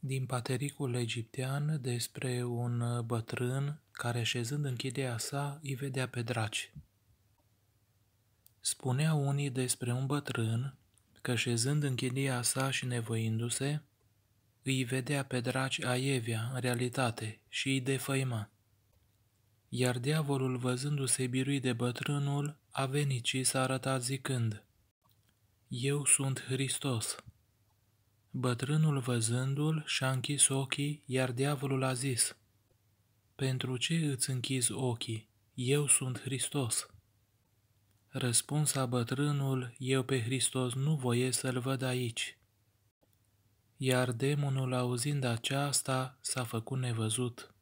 din Patericul egiptean despre un uh, bătrân care șezând în chilia sa îi vedea pe draci. Spunea unii despre un bătrân că șezând în chidia sa și nevoindu-se, îi vedea pe draci Aievia în realitate și îi defăima. Iar diavolul, văzându-se birui de bătrânul, a venit și s-a arătat zicând, Eu sunt Hristos!' Bătrânul văzându-l și-a închis ochii, iar diavolul a zis, Pentru ce îți închizi ochii? Eu sunt Hristos. a bătrânul, eu pe Hristos nu voie să-l văd aici. Iar demonul, auzind aceasta, s-a făcut nevăzut